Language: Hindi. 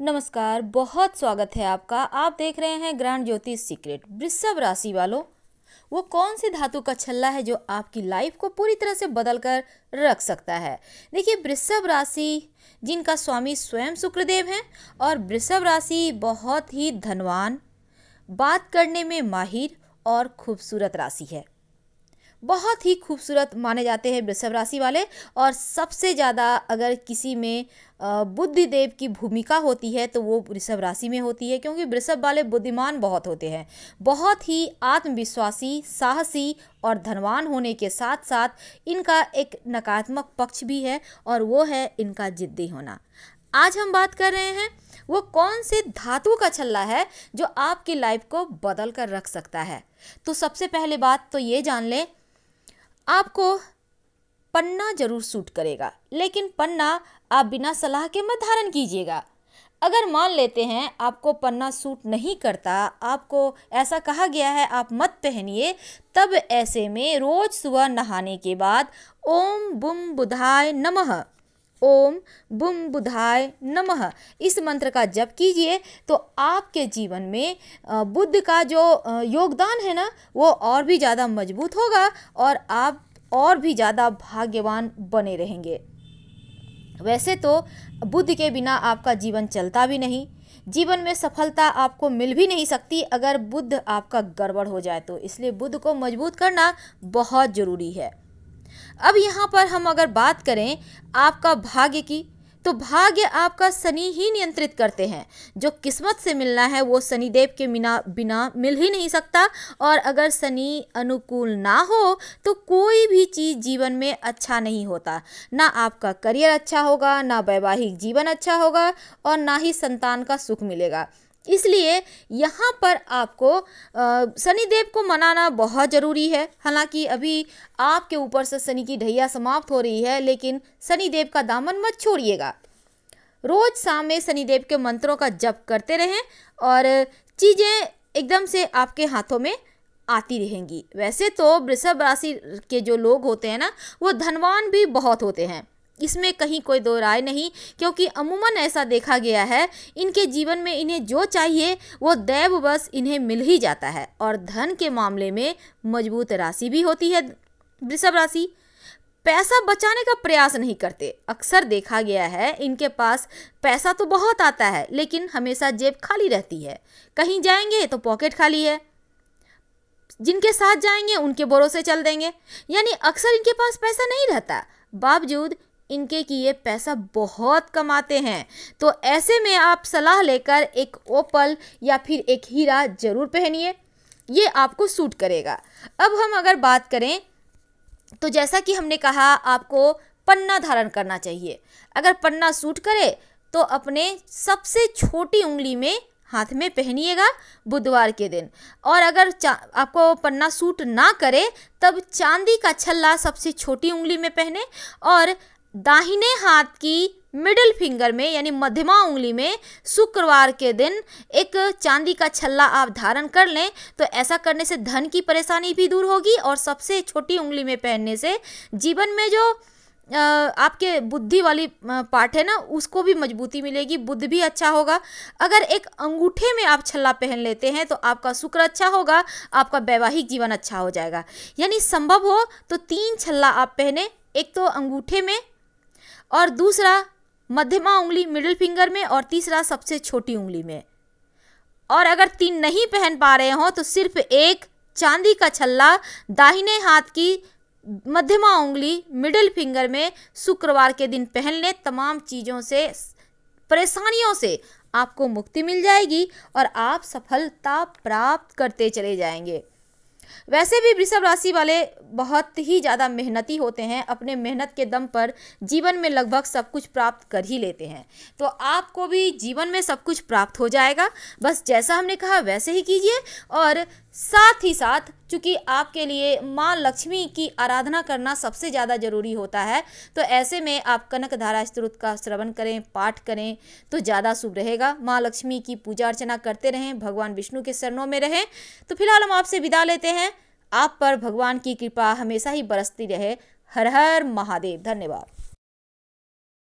नमस्कार बहुत स्वागत है आपका आप देख रहे हैं ग्रैंड ज्योतिष सीक्रेट वृषभ राशि वालों वो कौन सी धातु का छल्ला है जो आपकी लाइफ को पूरी तरह से बदल कर रख सकता है देखिए वृषभ राशि जिनका स्वामी स्वयं शुक्रदेव हैं और वृषभ राशि बहुत ही धनवान बात करने में माहिर और खूबसूरत राशि है बहुत ही खूबसूरत माने जाते हैं वृषभ राशि वाले और सबसे ज़्यादा अगर किसी में बुद्धि देव की भूमिका होती है तो वो वृषभ राशि में होती है क्योंकि वृषभ वाले बुद्धिमान बहुत होते हैं बहुत ही आत्मविश्वासी साहसी और धनवान होने के साथ साथ इनका एक नकारात्मक पक्ष भी है और वो है इनका जिद्दी होना आज हम बात कर रहे हैं वो कौन से धातु का छल्ला है जो आपकी लाइफ को बदल कर रख सकता है तो सबसे पहले बात तो ये जान लें आपको पन्ना जरूर सूट करेगा लेकिन पन्ना आप बिना सलाह के मत धारण कीजिएगा अगर मान लेते हैं आपको पन्ना सूट नहीं करता आपको ऐसा कहा गया है आप मत पहनिए तब ऐसे में रोज़ सुबह नहाने के बाद ओम बुम बुधाय नमः ओम बुम बुधाय नमः इस मंत्र का जप कीजिए तो आपके जीवन में बुद्ध का जो योगदान है ना वो और भी ज़्यादा मजबूत होगा और आप और भी ज़्यादा भाग्यवान बने रहेंगे वैसे तो बुद्ध के बिना आपका जीवन चलता भी नहीं जीवन में सफलता आपको मिल भी नहीं सकती अगर बुद्ध आपका गड़बड़ हो जाए तो इसलिए बुद्ध को मजबूत करना बहुत ज़रूरी है अब यहाँ पर हम अगर बात करें आपका भाग्य की तो भाग्य आपका शनि ही नियंत्रित करते हैं जो किस्मत से मिलना है वो शनिदेव के बिना बिना मिल ही नहीं सकता और अगर शनि अनुकूल ना हो तो कोई भी चीज़ जीवन में अच्छा नहीं होता ना आपका करियर अच्छा होगा ना वैवाहिक जीवन अच्छा होगा और ना ही संतान का सुख मिलेगा इसलिए यहाँ पर आपको शनिदेव को मनाना बहुत ज़रूरी है हालांकि अभी आपके ऊपर से शनि की ढैया समाप्त हो रही है लेकिन शनिदेव का दामन मत छोड़िएगा रोज़ शाम में शनिदेव के मंत्रों का जप करते रहें और चीज़ें एकदम से आपके हाथों में आती रहेंगी वैसे तो वृषभ राशि के जो लोग होते हैं ना वो धनवान भी बहुत होते हैं इसमें कहीं कोई दो राय नहीं क्योंकि अमूमन ऐसा देखा गया है इनके जीवन में इन्हें जो चाहिए वो दैव बस इन्हें मिल ही जाता है और धन के मामले में मजबूत राशि भी होती है वृषभ राशि पैसा बचाने का प्रयास नहीं करते अक्सर देखा गया है इनके पास पैसा तो बहुत आता है लेकिन हमेशा जेब खाली रहती है कहीं जाएंगे तो पॉकेट खाली है जिनके साथ जाएंगे उनके भरोसे चल देंगे यानी अक्सर इनके पास पैसा नहीं रहता बावजूद इनके किए पैसा बहुत कमाते हैं तो ऐसे में आप सलाह लेकर एक ओपल या फिर एक हीरा ज़रूर पहनिए ये आपको सूट करेगा अब हम अगर बात करें तो जैसा कि हमने कहा आपको पन्ना धारण करना चाहिए अगर पन्ना सूट करे तो अपने सबसे छोटी उंगली में हाथ में पहनिएगा बुधवार के दिन और अगर आपको पन्ना सूट ना करे तब चांदी का छल्ला सबसे छोटी उंगली में पहने और दाहिने हाथ की मिडिल फिंगर में यानी मध्यमा उंगली में शुक्रवार के दिन एक चांदी का छल्ला आप धारण कर लें तो ऐसा करने से धन की परेशानी भी दूर होगी और सबसे छोटी उंगली में पहनने से जीवन में जो आपके बुद्धि वाली पार्ट है ना उसको भी मजबूती मिलेगी बुद्ध भी अच्छा होगा अगर एक अंगूठे में आप छल्ला पहन लेते हैं तो आपका शुक्र अच्छा होगा आपका वैवाहिक जीवन अच्छा हो जाएगा यानी संभव हो तो तीन छल्ला आप पहने एक तो अंगूठे में और दूसरा मध्यमा उंगली मिडिल फिंगर में और तीसरा सबसे छोटी उंगली में और अगर तीन नहीं पहन पा रहे हों तो सिर्फ एक चांदी का छल्ला दाहिने हाथ की मध्यमा उंगली मिडिल फिंगर में शुक्रवार के दिन पहन लें तमाम चीज़ों से परेशानियों से आपको मुक्ति मिल जाएगी और आप सफलता प्राप्त करते चले जाएंगे वैसे भी वृषभ राशि वाले बहुत ही ज़्यादा मेहनती होते हैं अपने मेहनत के दम पर जीवन में लगभग सब कुछ प्राप्त कर ही लेते हैं तो आपको भी जीवन में सब कुछ प्राप्त हो जाएगा बस जैसा हमने कहा वैसे ही कीजिए और साथ ही साथ चूँकि आपके लिए माँ लक्ष्मी की आराधना करना सबसे ज़्यादा ज़रूरी होता है तो ऐसे में आप कनक धारा स्त्रोत का श्रवण करें पाठ करें तो ज़्यादा शुभ रहेगा माँ लक्ष्मी की पूजा अर्चना करते रहें भगवान विष्णु के शरणों में रहें तो फिलहाल हम आपसे विदा लेते हैं हैं आप पर भगवान की कृपा हमेशा ही बरसती रहे हर हर महादेव धन्यवाद